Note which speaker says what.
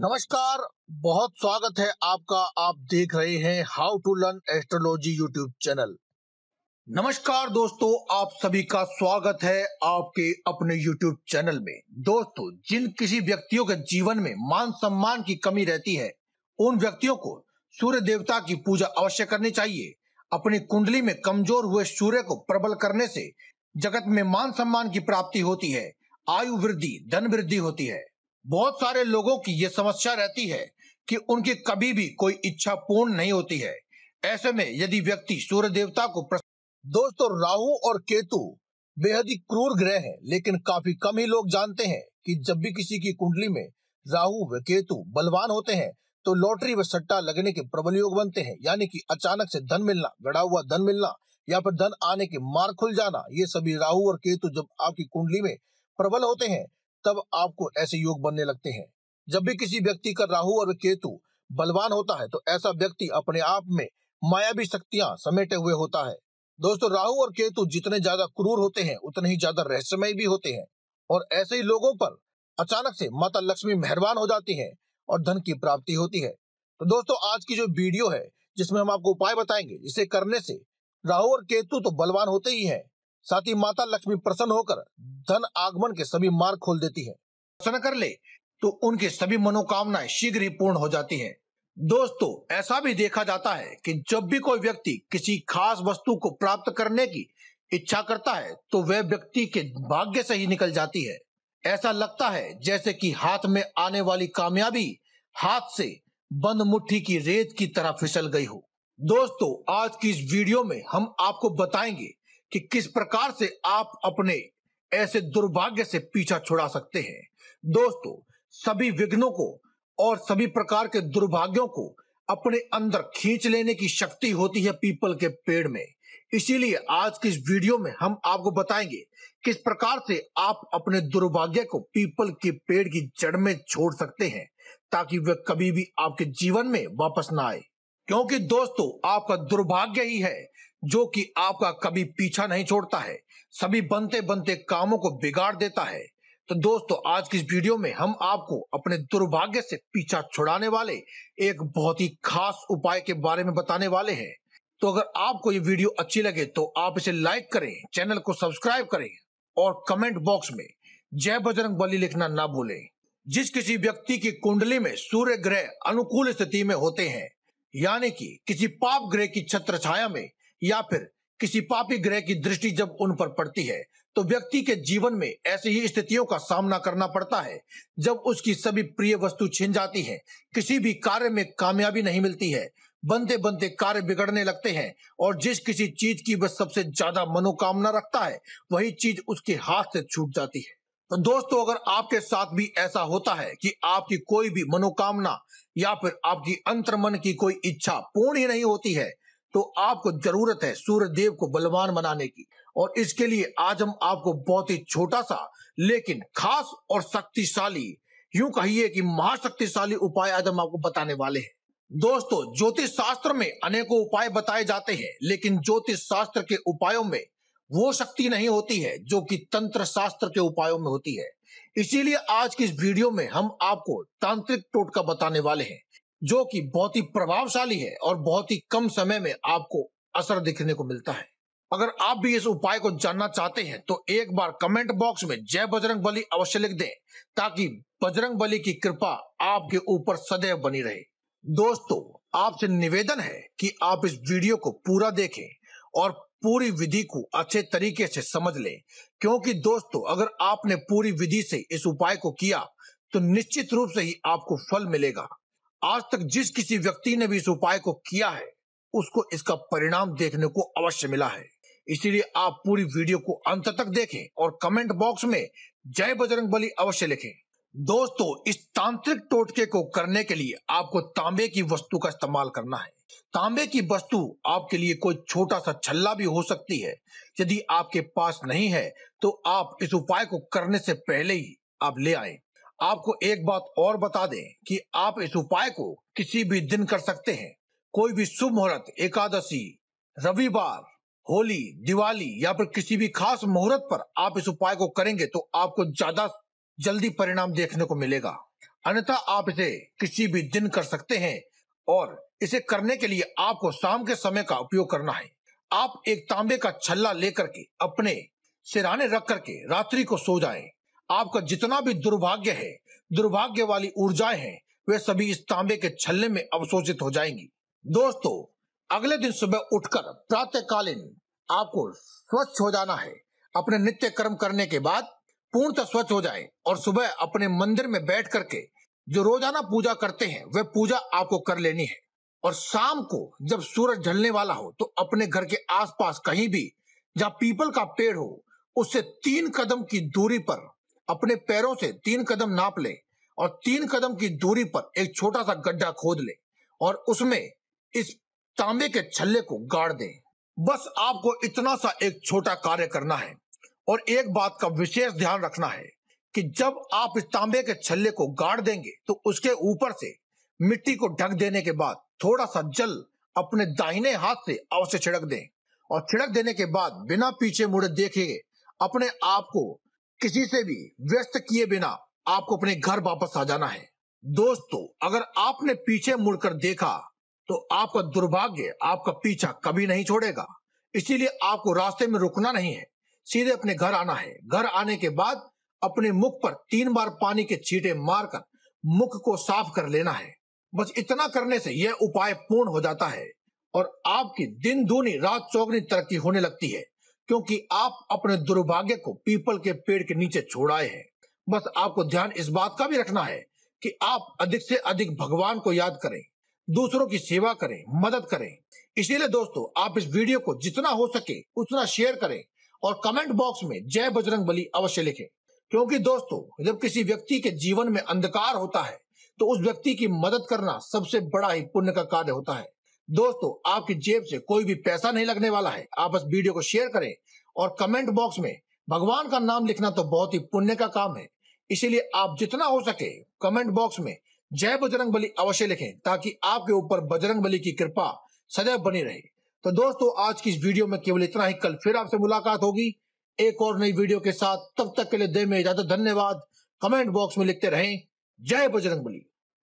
Speaker 1: नमस्कार बहुत स्वागत है आपका आप देख रहे हैं how to learn astrology YouTube channel नमस्कार दोस्तों आप सभी का स्वागत है आपके अपने यूट्यूब चैनल में दोस्तों जिन किसी व्यक्तियों के जीवन में मान सम्मान की कमी रहती है उन व्यक्तियों को सूर्य देवता की पूजा अवश्य करनी चाहिए अपनी कुंडली में कमजोर हुए सूर्य को प्रबल करने से जगत में मान सम्मान की प्राप्ति होती है आयु वृद्धि धन वृद्धि होती है बहुत सारे लोगों की ये समस्या रहती है कि उनकी कभी भी कोई इच्छा पूर्ण नहीं होती है ऐसे में यदि व्यक्ति सूर्य देवता को दोस्तों राहु और केतु बेहद ही क्रूर ग्रह हैं लेकिन काफी कम ही लोग जानते हैं कि जब भी किसी की कुंडली में राहु व केतु बलवान होते हैं तो लॉटरी व सट्टा लगने के प्रबल योग बनते हैं यानी कि अचानक से धन मिलना गड़ा हुआ धन मिलना या फिर धन आने के मार्ग खुल जाना ये सभी राहु और केतु जब आपकी कुंडली में प्रबल होते हैं तब आपको ऐसे योग बनने लगते हैं जब भी किसी व्यक्ति का राहु और केतु बलवान होता है तो ऐसा व्यक्ति अपने आप में मायावी शक्तियां समेटे हुए होता है दोस्तों राहु और केतु जितने ज्यादा क्रूर होते हैं उतने ही ज्यादा रहस्यमय भी होते हैं और ऐसे ही लोगों पर अचानक से माता लक्ष्मी मेहरबान हो जाती है और धन की प्राप्ति होती है तो दोस्तों आज की जो वीडियो है जिसमें हम आपको उपाय बताएंगे इसे करने से राहु और केतु तो बलवान होते ही हैं साथ ही माता लक्ष्मी प्रसन्न होकर धन आगमन के सभी मार्ग खोल देती है प्रसन्न कर ले तो उनकी सभी मनोकामनाएं शीघ्र ही पूर्ण हो जाती है दोस्तों ऐसा भी देखा जाता है कि जब भी कोई व्यक्ति किसी खास वस्तु को प्राप्त करने की इच्छा करता है तो वह व्यक्ति के भाग्य से ही निकल जाती है ऐसा लगता है जैसे कि हाथ में आने वाली कामयाबी हाथ से बंद मुट्ठी की रेत की तरह फिसल गई हो दोस्तों आज की इस वीडियो में हम आपको बताएंगे कि किस प्रकार से आप अपने ऐसे दुर्भाग्य से पीछा छुड़ा सकते हैं दोस्तों सभी विघ्नों को और सभी प्रकार के दुर्भाग्यों को अपने अंदर खींच लेने की शक्ति होती है पीपल के पेड़ में इसीलिए आज की इस वीडियो में हम आपको बताएंगे किस प्रकार से आप अपने दुर्भाग्य को पीपल के पेड़ की जड़ में छोड़ सकते हैं ताकि वह कभी भी आपके जीवन में वापस ना आए क्योंकि दोस्तों आपका दुर्भाग्य ही है जो कि आपका कभी पीछा नहीं छोड़ता है सभी बनते बनते कामों को बिगाड़ देता है तो दोस्तों आज की इस वीडियो में हम आपको अपने दुर्भाग्य से पीछा छुड़ाने वाले एक बहुत ही खास उपाय के बारे में बताने वाले हैं तो अगर आपको ये वीडियो अच्छी लगे तो आप इसे लाइक करें चैनल को सब्सक्राइब करें और कमेंट बॉक्स में जय बजरंग बली लिखना ना भूलें जिस किसी व्यक्ति की कुंडली में सूर्य ग्रह अनुकूल स्थिति में होते हैं यानी कि किसी पाप ग्रह की छत्र छाया में या फिर किसी पापी ग्रह की दृष्टि जब उन पर पड़ती है तो व्यक्ति के जीवन में ऐसी ही स्थितियों का सामना करना पड़ता है जब उसकी सभी प्रिय वस्तु छिन जाती है किसी भी कार्य में कामयाबी नहीं मिलती है बनते बनते कार्य बिगड़ने लगते हैं और जिस किसी चीज की वह सबसे ज्यादा मनोकामना रखता है वही चीज उसके हाथ से छूट जाती है तो दोस्तों अगर आपके साथ भी ऐसा होता है कि आपकी कोई भी मनोकामना या फिर आपकी अंतर्मन की कोई इच्छा पूर्ण ही नहीं होती है तो आपको जरूरत है सूर्य देव को बलवान बनाने की और इसके लिए आज हम आपको बहुत ही छोटा सा लेकिन खास और शक्तिशाली यूं कहिए कि महाशक्तिशाली उपाय आज हम आपको बताने वाले हैं दोस्तों ज्योतिष शास्त्र में अनेकों उपाय बताए जाते हैं लेकिन ज्योतिष शास्त्र के उपायों में वो शक्ति नहीं होती है जो कि तंत्र शास्त्र के उपायों में होती है इसीलिए आज की इस वीडियो में हम आपको तांत्रिक टोटका बताने वाले हैं जो कि बहुत ही प्रभावशाली है और बहुत ही कम समय में आपको असर दिखने को मिलता है अगर आप भी इस उपाय को जानना चाहते हैं तो एक बार कमेंट बॉक्स में जय बजरंग बली अवश्य लिख दें ताकि बजरंग बली की कृपा आपके ऊपर सदैव बनी रहे दोस्तों आपसे निवेदन है कि आप इस वीडियो को पूरा देखें और पूरी विधि को अच्छे तरीके से समझ लें क्योंकि दोस्तों अगर आपने पूरी विधि से इस उपाय को किया तो निश्चित रूप से ही आपको फल मिलेगा आज तक जिस किसी व्यक्ति ने भी इस उपाय को किया है उसको इसका परिणाम देखने को अवश्य मिला है इसीलिए आप पूरी वीडियो को अंत तक देखें और कमेंट बॉक्स में जय बजरंग बली अवश्य लिखें दोस्तों इस तांत्रिक टोटके को करने के लिए आपको तांबे की वस्तु का इस्तेमाल करना है तांबे की वस्तु आपके लिए कोई छोटा सा छल्ला भी हो सकती है यदि आपके पास नहीं है तो आप इस उपाय को करने से पहले ही आप ले आए आपको एक बात और बता दें कि आप इस उपाय को किसी भी दिन कर सकते हैं कोई भी शुभ मुहूर्त एकादशी रविवार होली दिवाली या फिर किसी भी खास मुहूर्त पर आप इस उपाय को करेंगे तो आपको ज्यादा जल्दी परिणाम देखने को मिलेगा अन्यथा आप इसे किसी भी दिन कर सकते हैं और इसे करने के लिए आपको शाम के समय का उपयोग करना है आप एक तांबे का छल्ला लेकर के अपने सिराने रख करके रात्रि को सो जाएं। आपका जितना भी दुर्भाग्य है दुर्भाग्य वाली ऊर्जाएं हैं वे सभी इस तांबे के छल्ले में अवशोषित हो जाएंगी दोस्तों अगले दिन सुबह उठकर प्रातःकालीन आपको स्वच्छ हो जाना है अपने नित्य कर्म करने के बाद पूर्णतः स्वच्छ हो जाए और सुबह अपने मंदिर में बैठ करके जो रोजाना पूजा करते हैं वह पूजा आपको कर लेनी है और शाम को जब सूरज ढलने वाला हो तो अपने घर के आसपास कहीं भी जहां पीपल का पेड़ हो उससे तीन कदम की दूरी पर अपने पैरों से तीन कदम नाप ले और तीन कदम की दूरी पर एक छोटा सा गड्ढा खोद ले और उसमें इस तांबे के छल्ले को गाड़ दे बस आपको इतना सा एक छोटा कार्य करना है और एक बात का विशेष ध्यान रखना है कि जब आप इस तांबे के छल्ले को गाड़ देंगे तो उसके ऊपर से मिट्टी को ढक देने के बाद थोड़ा सा जल अपने दाहिने हाथ से अवश्य छिड़क दें और छिड़क देने के बाद बिना पीछे मुड़े देखे अपने आप को किसी से भी व्यस्त किए बिना आपको अपने घर वापस आ जाना है दोस्तों अगर आपने पीछे मुड़कर देखा तो आपका दुर्भाग्य आपका पीछा कभी नहीं छोड़ेगा इसीलिए आपको रास्ते में रुकना नहीं है सीधे अपने घर आना है घर आने के बाद अपने मुख पर तीन बार पानी के छींटे मारकर मुख को साफ कर लेना है बस इतना करने से यह उपाय पूर्ण हो जाता है और आपकी दिन दूनी रात चौगनी तरक्की होने लगती है क्योंकि आप अपने दुर्भाग्य को पीपल के पेड़ के नीचे छोड़ आए हैं बस आपको ध्यान इस बात का भी रखना है कि आप अधिक से अधिक भगवान को याद करें दूसरों की सेवा करें मदद करें इसीलिए दोस्तों आप इस वीडियो को जितना हो सके उतना शेयर करें और कमेंट बॉक्स में जय बजरंग अवश्य लिखें क्योंकि दोस्तों जब किसी व्यक्ति के जीवन में अंधकार होता है तो उस व्यक्ति की मदद करना सबसे बड़ा ही पुण्य का कार्य होता है दोस्तों आपकी जेब से कोई भी पैसा नहीं लगने वाला है आप बस वीडियो को शेयर करें और कमेंट बॉक्स में भगवान का नाम लिखना तो बहुत ही पुण्य का काम है इसीलिए आप जितना हो सके कमेंट बॉक्स में जय बजरंग बली अवश्य लिखें ताकि आपके ऊपर बजरंग बली की कृपा सदैव बनी रहे तो दोस्तों आज की इस वीडियो में केवल इतना ही कल फिर आपसे मुलाकात होगी एक और नई वीडियो के साथ तब तक के लिए दे में इजाजत धन्यवाद कमेंट बॉक्स में लिखते रहें जय बजरंग बली